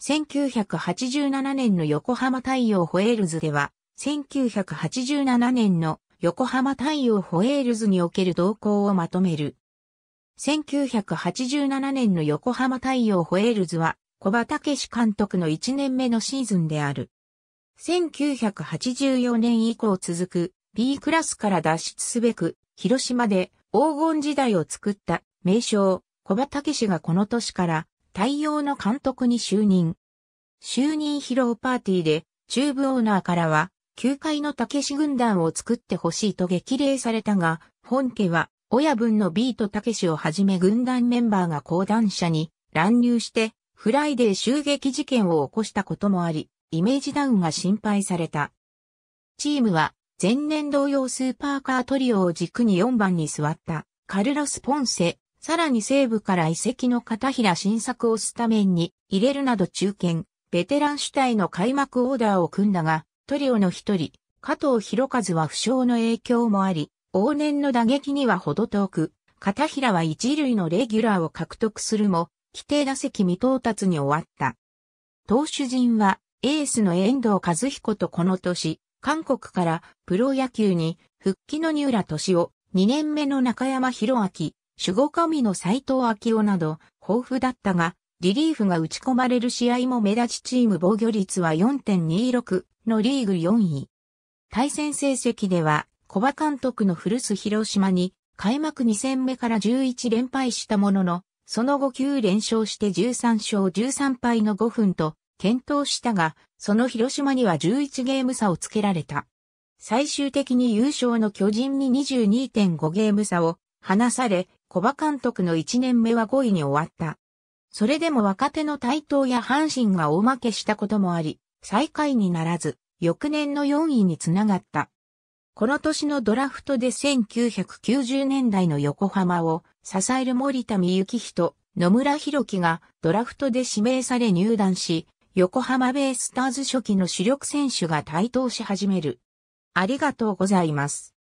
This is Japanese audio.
1987年の横浜太陽ホエールズでは、1987年の横浜太陽ホエールズにおける動向をまとめる。1987年の横浜太陽ホエールズは、小葉氏史監督の1年目のシーズンである。1984年以降続く B クラスから脱出すべく、広島で黄金時代を作った名称小葉氏史がこの年から、太陽の監督に就任。就任披露パーティーで、チューブオーナーからは、球界のたけし軍団を作ってほしいと激励されたが、本家は、親分のビートたけしをはじめ軍団メンバーが講談社に乱入して、フライデー襲撃事件を起こしたこともあり、イメージダウンが心配された。チームは、前年同様スーパーカートリオを軸に4番に座った、カルロス・ポンセ、さらに西部から遺跡の片平新作をスタメンに入れるなど中堅、ベテラン主体の開幕オーダーを組んだが、トリオの一人、加藤博一は負傷の影響もあり、往年の打撃にはほど遠く、片平は一塁のレギュラーを獲得するも、規定打席未到達に終わった。投手陣は、エースの遠藤和彦とこの年、韓国からプロ野球に復帰の二浦敏夫、二年目の中山博明、守護神の斎藤明夫など豊富だったが、リリーフが打ち込まれる試合も目立ちチーム防御率は4.26のリーグ4位。対戦成績では、小葉監督の古巣広島に、開幕2戦目から11連敗したものの、その後9連勝して13勝13敗の5分と、検討したが、その広島には11ゲーム差をつけられた。最終的に優勝の巨人に22.5ゲーム差を離され、小葉監督の1年目は5位に終わった。それでも若手の台頭や阪神が大負けしたこともあり、最下位にならず、翌年の4位につながった。この年のドラフトで1990年代の横浜を支える森田美幸人、野村博樹がドラフトで指名され入団し、横浜ベイスターズ初期の主力選手が台頭し始める。ありがとうございます。